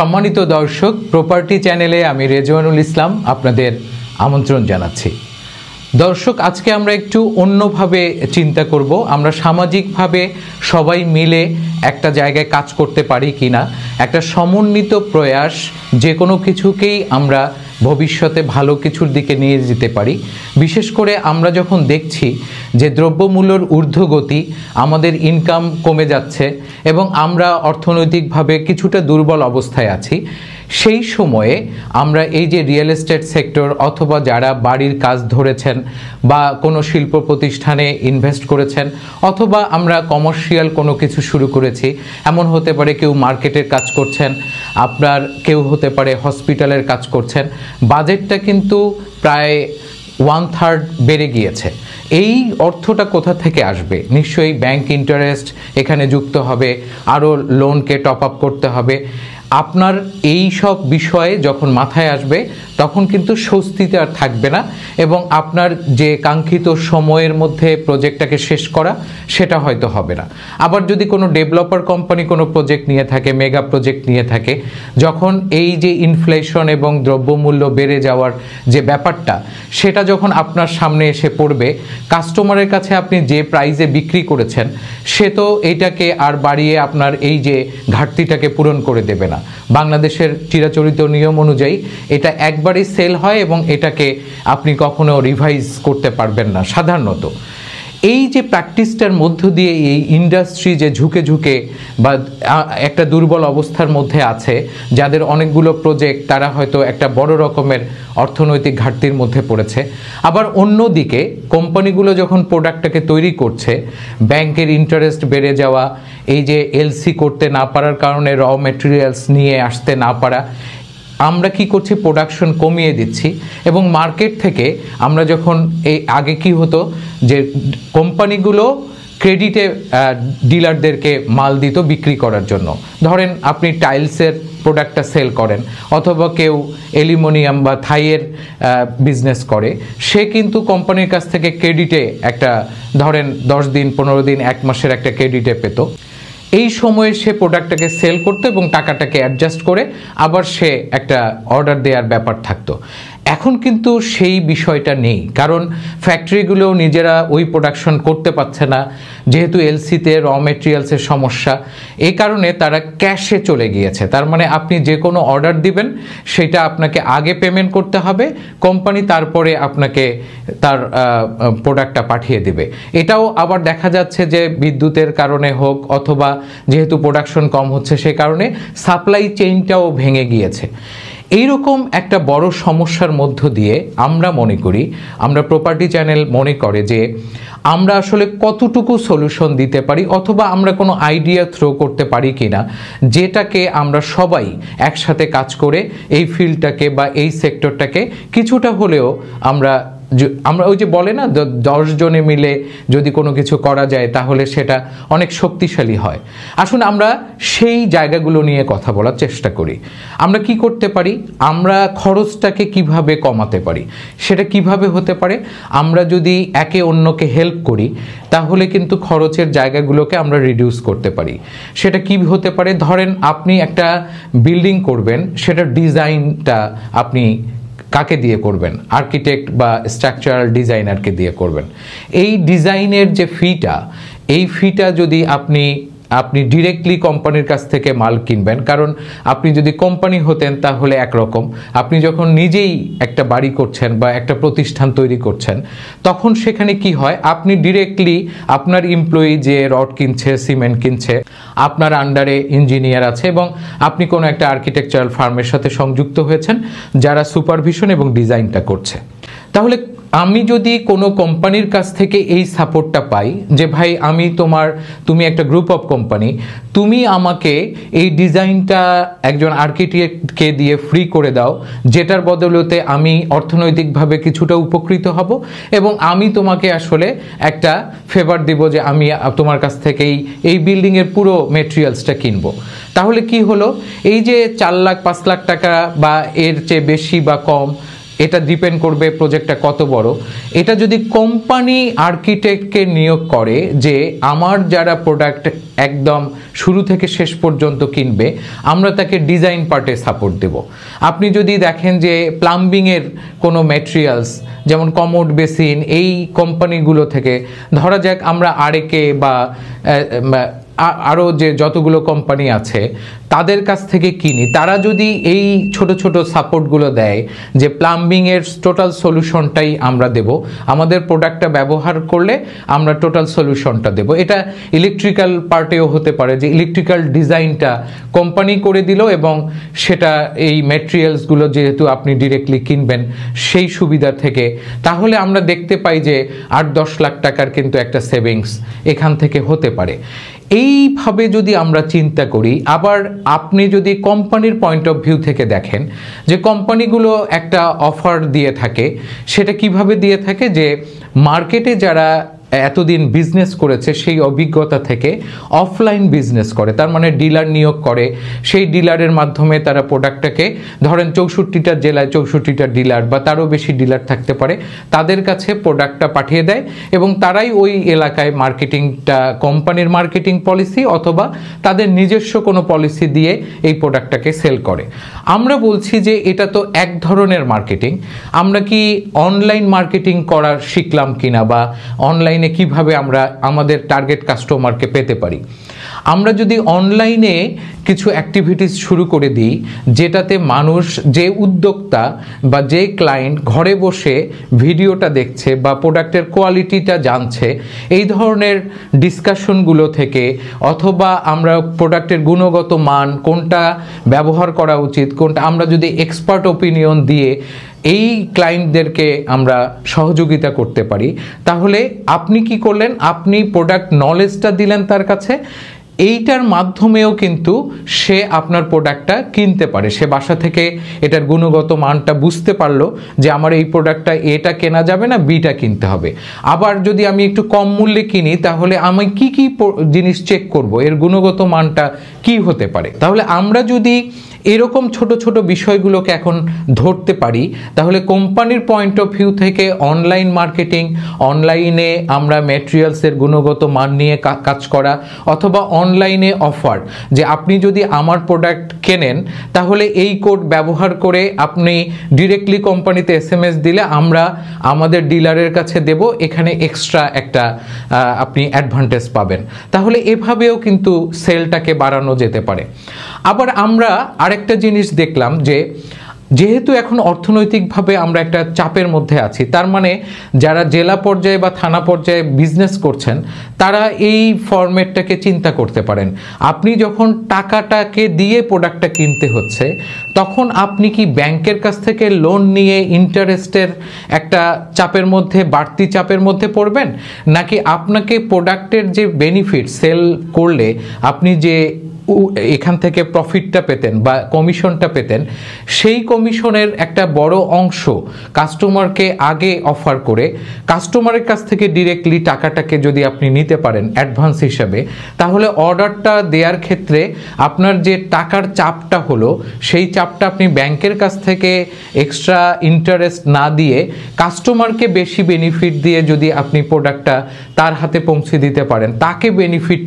সম্মানিত দর্শক প্রপার্টি চ্যানেলে আমি রেজওয়ানুল ইসলাম আপনাদের আমন্ত্রণ জানাচ্ছি দর্শক আজকে আমরা একটু অন্যভাবে চিন্তা করব আমরা সামাজিকভাবে সবাই মিলে একটা জায়গায় কাজ করতে পারি কি না একটা সমন্বিত প্রয়াস যে কোনো কিছুকেই আমরা ভবিষ্যতে ভালো কিছুর দিকে নিয়ে যেতে পারি বিশেষ করে আমরা যখন দেখছি যে দ্রব্যমূল্যর ঊর্ধ্বগতি আমাদের ইনকাম কমে যাচ্ছে এবং আমরা অর্থনৈতিকভাবে কিছুটা দুর্বল অবস্থায় আছি সেই সময়ে আমরা এই যে রিয়েল এস্টেট সেক্টর অথবা যারা বাড়ির কাজ ধরেছেন বা কোনো শিল্প প্রতিষ্ঠানে ইনভেস্ট করেছেন অথবা আমরা কমার্শিয়াল কোনো কিছু শুরু করেছি এমন হতে পারে কেউ মার্কেটের কাজ করছেন আপনার কেউ হতে পারে হসপিটালের কাজ করছেন বাজেটটা কিন্তু প্রায় ওয়ান থার্ড বেড়ে গিয়েছে এই অর্থটা কোথা থেকে আসবে নিশ্চয়ই ব্যাংক ইন্টারেস্ট এখানে যুক্ত হবে আরও লোনকে টপ আপ করতে হবে আপনার এই সব বিষয়ে যখন মাথায় আসবে তখন কিন্তু স্বস্তিতে আর থাকবে না এবং আপনার যে কাঙ্ক্ষিত সময়ের মধ্যে প্রজেক্টটাকে শেষ করা সেটা হয়তো হবে না আবার যদি কোনো ডেভেলপার কোম্পানি কোনো প্রজেক্ট নিয়ে থাকে মেগা প্রজেক্ট নিয়ে থাকে যখন এই যে ইনফ্লেশন এবং দ্রব্যমূল্য বেড়ে যাওয়ার যে ব্যাপারটা সেটা যখন আপনার সামনে এসে পড়বে কাস্টমারের কাছে আপনি যে প্রাইজে বিক্রি করেছেন সে তো এটাকে আর বাড়িয়ে আপনার এই যে ঘাটতিটাকে পূরণ করে দেবে না বাংলাদেশের চিরাচরিত নিয়ম অনুযায়ী এটা একবারই সেল হয় এবং এটাকে আপনি কখনো রিভাইজ করতে পারবেন না সাধারণত এই যে প্র্যাকটিসটার মধ্য দিয়ে এই ইন্ডাস্ট্রি যে ঝুঁকে ঝুঁকে বা একটা দুর্বল অবস্থার মধ্যে আছে যাদের অনেকগুলো প্রজেক্ট তারা হয়তো একটা বড় রকমের অর্থনৈতিক ঘাটতির মধ্যে পড়েছে আবার অন্যদিকে কোম্পানিগুলো যখন প্রোডাক্টটাকে তৈরি করছে ব্যাংকের ইন্টারেস্ট বেড়ে যাওয়া এই যে এলসি করতে না পারার কারণে র মেটেরিয়ালস নিয়ে আসতে না পারা আমরা কি করছি প্রোডাকশন কমিয়ে দিচ্ছি এবং মার্কেট থেকে আমরা যখন এই আগে কি হতো যে কোম্পানিগুলো ক্রেডিটে ডিলারদেরকে মাল দিত বিক্রি করার জন্য ধরেন আপনি টাইলসের প্রোডাক্টটা সেল করেন অথবা কেউ অ্যালুমিনিয়াম বা থাইয়ের বিজনেস করে সে কিন্তু কোম্পানির কাছ থেকে ক্রেডিটে একটা ধরেন দশ দিন পনেরো দিন এক মাসের একটা ক্রেডিটে পেত এই সময়ে সে প্রোডাক্টটাকে সেল করতো এবং টাকাটাকে অ্যাডজাস্ট করে আবার সে একটা অর্ডার দেওয়ার ব্যাপার থাকতো এখন কিন্তু সেই বিষয়টা নেই কারণ ফ্যাক্টরিগুলোও নিজেরা ওই প্রোডাকশন করতে পারছে না যেহেতু এলসিতে র মেটেরিয়ালসের সমস্যা এই কারণে তারা ক্যাশে চলে গিয়েছে তার মানে আপনি যে কোনো অর্ডার দিবেন সেটা আপনাকে আগে পেমেন্ট করতে হবে কোম্পানি তারপরে আপনাকে তার প্রোডাক্টটা পাঠিয়ে দিবে এটাও আবার দেখা যাচ্ছে যে বিদ্যুতের কারণে হোক অথবা যেহেতু প্রোডাকশন কম হচ্ছে সে কারণে সাপ্লাই চেইনটাও ভেঙে গিয়েছে এইরকম একটা বড় সমস্যার মধ্য দিয়ে আমরা মনে করি আমরা প্রপার্টি চ্যানেল মনে করে যে আমরা আসলে কতটুকু সলিউশন দিতে পারি অথবা আমরা কোনো আইডিয়া থ্রো করতে পারি কি না যেটাকে আমরা সবাই একসাথে কাজ করে এই ফিল্ডটাকে বা এই সেক্টরটাকে কিছুটা হলেও আমরা আমরা ওই যে বলে না দশ জনে মিলে যদি কোনো কিছু করা যায় তাহলে সেটা অনেক শক্তিশালী হয় আসুন আমরা সেই জায়গাগুলো নিয়ে কথা বলার চেষ্টা করি আমরা কি করতে পারি আমরা খরচটাকে কিভাবে কমাতে পারি সেটা কিভাবে হতে পারে আমরা যদি একে অন্যকে হেল্প করি তাহলে কিন্তু খরচের জায়গাগুলোকে আমরা রিডিউস করতে পারি সেটা কি হতে পারে ধরেন আপনি একটা বিল্ডিং করবেন সেটার ডিজাইনটা আপনি কাকে দিয়ে করবেন আর্কিটেক্ট বা স্ট্রাকচারাল ডিজাইনারকে দিয়ে করবেন এই ডিজাইনের যে ফিটা এই ফিটা যদি আপনি আপনি ডিরেক্টলি কোম্পানির কাছ থেকে মাল কিনবেন কারণ আপনি যদি কোম্পানি হতেন তাহলে একরকম আপনি যখন নিজেই একটা বাড়ি করছেন বা একটা প্রতিষ্ঠান তৈরি করছেন তখন সেখানে কি হয় আপনি ডিরেক্টলি আপনার এমপ্লয়ি যে রড কিনছে সিমেন্ট কিনছে আপনার আন্ডারে ইঞ্জিনিয়ার আছে এবং আপনি কোনো একটা আর্কিটেকচারাল ফার্মের সাথে সংযুক্ত হয়েছেন যারা সুপারভিশন এবং ডিজাইনটা করছে তাহলে আমি যদি কোনো কোম্পানির কাছ থেকে এই সাপোর্টটা পাই যে ভাই আমি তোমার তুমি একটা গ্রুপ অফ কোম্পানি তুমি আমাকে এই ডিজাইনটা একজন আর্কিটেক্টকে দিয়ে ফ্রি করে দাও যেটার বদলতে আমি অর্থনৈতিকভাবে কিছুটা উপকৃত হব এবং আমি তোমাকে আসলে একটা ফেভার দিব যে আমি তোমার কাছ থেকেই এই বিল্ডিংয়ের পুরো মেটেরিয়ালসটা কিনব তাহলে কি হলো এই যে চার লাখ পাঁচ লাখ টাকা বা এর চেয়ে বেশি বা কম এটা ডিপেন্ড করবে প্রজেক্টটা কত বড় এটা যদি কোম্পানি আর্কিটেক্টকে নিয়োগ করে যে আমার যারা প্রোডাক্ট একদম শুরু থেকে শেষ পর্যন্ত কিনবে আমরা তাকে ডিজাইন পার্টে সাপোর্ট দেব আপনি যদি দেখেন যে প্লাম্বিংয়ের কোনো ম্যাটেরিয়ালস যেমন কমোড বেসিন এই কোম্পানিগুলো থেকে ধরা যাক আমরা আরেকে বা আরও যে যতগুলো কোম্পানি আছে তাদের কাছ থেকে কিনি তারা যদি এই ছোট ছোট সাপোর্টগুলো দেয় যে প্লাম্বিংয়ের টোটাল সলিউশনটাই আমরা দেব আমাদের প্রোডাক্টটা ব্যবহার করলে আমরা টোটাল সলিউশনটা দেব এটা ইলেকট্রিক্যাল পার্টেও হতে পারে যে ইলেকট্রিক্যাল ডিজাইনটা কোম্পানি করে দিল এবং সেটা এই ম্যাটেরিয়ালসগুলো যেহেতু আপনি ডিরেক্টলি কিনবেন সেই সুবিধা থেকে তাহলে আমরা দেখতে পাই যে আট দশ লাখ টাকার কিন্তু একটা সেভিংস এখান থেকে হতে পারে এইভাবে যদি আমরা চিন্তা করি আবার আপনি যদি কোম্পানির পয়েন্ট অফ ভিউ থেকে দেখেন যে কোম্পানিগুলো একটা অফার দিয়ে থাকে সেটা কিভাবে দিয়ে থাকে যে মার্কেটে যারা এতদিন বিজনেস করেছে সেই অভিজ্ঞতা থেকে অফলাইন বিজনেস করে তার মানে ডিলার নিয়োগ করে সেই ডিলারের মাধ্যমে তারা প্রোডাক্টটাকে ধরেন চৌষট্টিটা জেলায় চৌষট্টিটা ডিলার বা তারও বেশি ডিলার থাকতে পারে তাদের কাছে প্রোডাক্টটা পাঠিয়ে দেয় এবং তারাই ওই এলাকায় মার্কেটিংটা কোম্পানির মার্কেটিং পলিসি অথবা তাদের নিজস্ব কোনো পলিসি দিয়ে এই প্রোডাক্টটাকে সেল করে আমরা বলছি যে এটা তো এক ধরনের মার্কেটিং আমরা কি অনলাইন মার্কেটিং করার শিখলাম কিনা বা অনলাইন অনলাইনে কিভাবে আমরা আমাদের টার্গেট কাস্টমারকে পেতে পারি আমরা যদি অনলাইনে কিছু অ্যাক্টিভিটিস শুরু করে দিই যেটাতে মানুষ যে উদ্যোক্তা বা যে ক্লায়েন্ট ঘরে বসে ভিডিওটা দেখছে বা প্রোডাক্টের কোয়ালিটিটা জানছে এই ধরনের ডিসকাশনগুলো থেকে অথবা আমরা প্রোডাক্টের গুণগত মান কোনটা ব্যবহার করা উচিত কোনটা আমরা যদি এক্সপার্ট ওপিনিয়ন দিয়ে এই ক্লায়েন্টদেরকে আমরা সহযোগিতা করতে পারি তাহলে আপনি কি করলেন আপনি প্রোডাক্ট নলেজটা দিলেন তার কাছে এইটার মাধ্যমেও কিন্তু সে আপনার প্রোডাক্টটা কিনতে পারে সে বাসা থেকে এটার গুণগত মানটা বুঝতে পারলো যে আমার এই প্রোডাক্টটা এটা কেনা যাবে না বিটা কিনতে হবে আবার যদি আমি একটু কম মূল্যে কিনি তাহলে আমি কি কি জিনিস চেক করব এর গুণগত মানটা কি হতে পারে তাহলে আমরা যদি এরকম ছোট ছোট বিষয়গুলোকে এখন ধরতে পারি তাহলে কোম্পানির পয়েন্ট অফ ভিউ থেকে অনলাইন মার্কেটিং অনলাইনে আমরা ম্যাটেরিয়ালসের গুণগত মান নিয়ে কাজ করা অথবা অনলাইনে অফার যে আপনি যদি আমার প্রোডাক্ট কেনেন তাহলে এই কোড ব্যবহার করে আপনি ডিরেক্টলি কোম্পানিতে এস দিলে আমরা আমাদের ডিলারের কাছে দেব এখানে এক্সট্রা একটা আপনি অ্যাডভান্টেজ পাবেন তাহলে এভাবেও কিন্তু সেলটাকে বাড়ানো যেতে পারে আবার আমরা আরেকটা জিনিস দেখলাম যে যেহেতু এখন অর্থনৈতিকভাবে আমরা একটা চাপের মধ্যে আছি তার মানে যারা জেলা পর্যায়ে বা থানা পর্যায়ে বিজনেস করছেন তারা এই ফরম্যাটটাকে চিন্তা করতে পারেন আপনি যখন টাকাটাকে দিয়ে প্রোডাক্টটা কিনতে হচ্ছে তখন আপনি কি ব্যাংকের কাছ থেকে লোন নিয়ে ইন্টারেস্টের একটা চাপের মধ্যে বাড়তি চাপের মধ্যে পড়বেন নাকি আপনাকে প্রোডাক্টের যে বেনিফিট সেল করলে আপনি যে এখান থেকে প্রফিটটা পেতেন বা কমিশনটা পেতেন সেই কমিশনের একটা বড় অংশ কাস্টমারকে আগে অফার করে কাস্টমারের কাছ থেকে ডিরেক্টলি টাকাটাকে যদি আপনি নিতে পারেন অ্যাডভান্স হিসাবে তাহলে অর্ডারটা দেওয়ার ক্ষেত্রে আপনার যে টাকার চাপটা হলো সেই চাপটা আপনি ব্যাংকের কাছ থেকে এক্সট্রা ইন্টারেস্ট না দিয়ে কাস্টমারকে বেশি বেনিফিট দিয়ে যদি আপনি প্রোডাক্টটা তার হাতে পৌঁছে দিতে পারেন তাকে বেনিফিট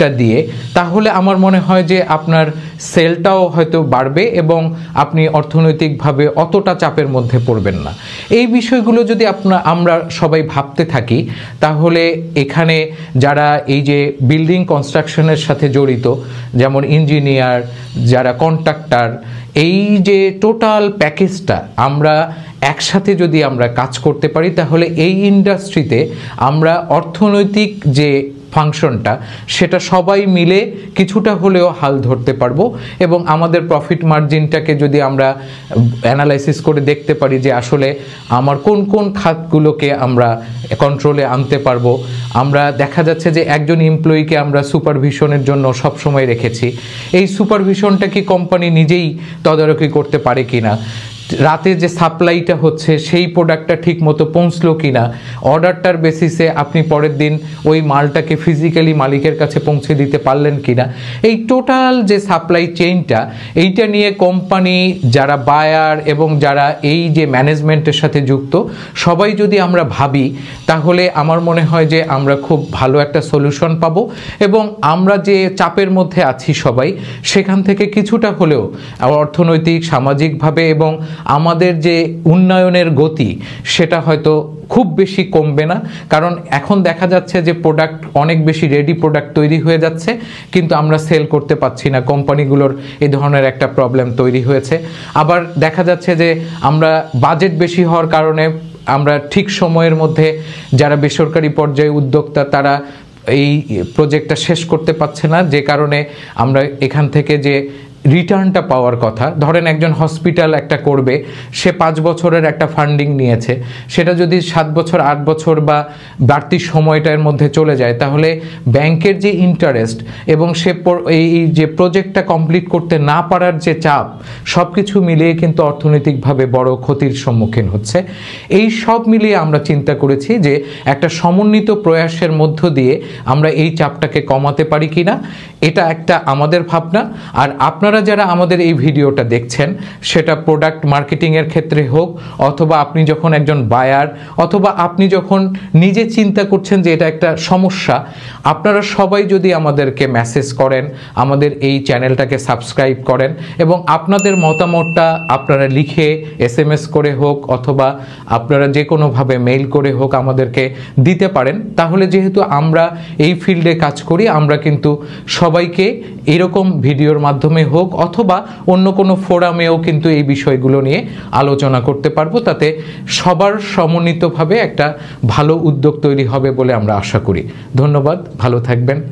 টা দিয়ে তাহলে আমার মনে হয় যে আপনার সেলটাও হয়তো বাড়বে এবং আপনি অর্থনৈতিকভাবে অতটা চাপের মধ্যে পড়বেন না এই বিষয়গুলো যদি আপনার আমরা সবাই ভাবতে থাকি তাহলে এখানে যারা এই যে বিল্ডিং কনস্ট্রাকশনের সাথে জড়িত যেমন ইঞ্জিনিয়ার যারা কন্ট্রাক্টর এই যে টোটাল প্যাকেজটা আমরা একসাথে যদি আমরা কাজ করতে পারি তাহলে এই ইন্ডাস্ট্রিতে আমরা অর্থনৈতিক যে ফাংশনটা সেটা সবাই মিলে কিছুটা হলেও হাল ধরতে পারবো এবং আমাদের প্রফিট মার্জিনটাকে যদি আমরা অ্যানালাইসিস করে দেখতে পারি যে আসলে আমার কোন কোন খাতগুলোকে আমরা কন্ট্রোলে আনতে পারবো আমরা দেখা যাচ্ছে যে একজন এমপ্লয়িকে আমরা সুপারভিশনের জন্য সবসময় রেখেছি এই সুপারভিশনটা কি কোম্পানি নিজেই তদারকি করতে পারে কি না রাতে যে সাপ্লাইটা হচ্ছে সেই প্রোডাক্টটা ঠিক মতো পৌঁছলো কি না অর্ডারটার বেসিসে আপনি পরের দিন ওই মালটাকে ফিজিক্যালি মালিকের কাছে পৌঁছে দিতে পারলেন কি না এই টোটাল যে সাপ্লাই চেইনটা এইটা নিয়ে কোম্পানি যারা বায়ার এবং যারা এই যে ম্যানেজমেন্টের সাথে যুক্ত সবাই যদি আমরা ভাবি তাহলে আমার মনে হয় যে আমরা খুব ভালো একটা সলিউশন পাবো এবং আমরা যে চাপের মধ্যে আছি সবাই সেখান থেকে কিছুটা হলেও অর্থনৈতিক সামাজিকভাবে এবং আমাদের যে উন্নয়নের গতি সেটা হয়তো খুব বেশি কমবে না কারণ এখন দেখা যাচ্ছে যে প্রোডাক্ট অনেক বেশি রেডি প্রোডাক্ট তৈরি হয়ে যাচ্ছে কিন্তু আমরা সেল করতে পাচ্ছি না কোম্পানিগুলোর এই ধরনের একটা প্রবলেম তৈরি হয়েছে আবার দেখা যাচ্ছে যে আমরা বাজেট বেশি হওয়ার কারণে আমরা ঠিক সময়ের মধ্যে যারা বেসরকারি পর্যায়ে উদ্যোক্তা তারা এই প্রজেক্টটা শেষ করতে পারছে না যে কারণে আমরা এখান থেকে যে রিটার্নটা পাওয়ার কথা ধরেন একজন হসপিটাল একটা করবে সে পাঁচ বছরের একটা ফান্ডিং নিয়েছে সেটা যদি সাত বছর আট বছর বা বাড়তি সময়টার মধ্যে চলে যায় তাহলে ব্যাংকের যে ইন্টারেস্ট এবং সে এই যে প্রজেক্টটা কমপ্লিট করতে না পারার যে চাপ সব কিছু মিলিয়ে কিন্তু অর্থনৈতিকভাবে বড় ক্ষতির সম্মুখীন হচ্ছে এই সব মিলিয়ে আমরা চিন্তা করেছি যে একটা সমন্বিত প্রয়াসের মধ্য দিয়ে আমরা এই চাপটাকে কমাতে পারি কি না এটা একটা আমাদের ভাবনা আর আপনার আপনারা যারা আমাদের এই ভিডিওটা দেখছেন সেটা প্রোডাক্ট মার্কেটিংয়ের ক্ষেত্রে হোক অথবা আপনি যখন একজন বায়ার অথবা আপনি যখন নিজে চিন্তা করছেন যে এটা একটা সমস্যা আপনারা সবাই যদি আমাদেরকে মেসেজ করেন আমাদের এই চ্যানেলটাকে সাবস্ক্রাইব করেন এবং আপনাদের মতামতটা আপনারা লিখে এস এম এস করে হোক অথবা আপনারা যে কোনোভাবে মেইল করে হোক আমাদেরকে দিতে পারেন তাহলে যেহেতু আমরা এই ফিল্ডে কাজ করি আমরা কিন্তু সবাইকে এরকম ভিডিওর মাধ্যমে হোক হোক অথবা অন্য কোনো ফোরামেও কিন্তু এই বিষয়গুলো নিয়ে আলোচনা করতে পারবো তাতে সবার সমন্বিতভাবে একটা ভালো উদ্যোগ তৈরি হবে বলে আমরা আশা করি ধন্যবাদ ভালো থাকবেন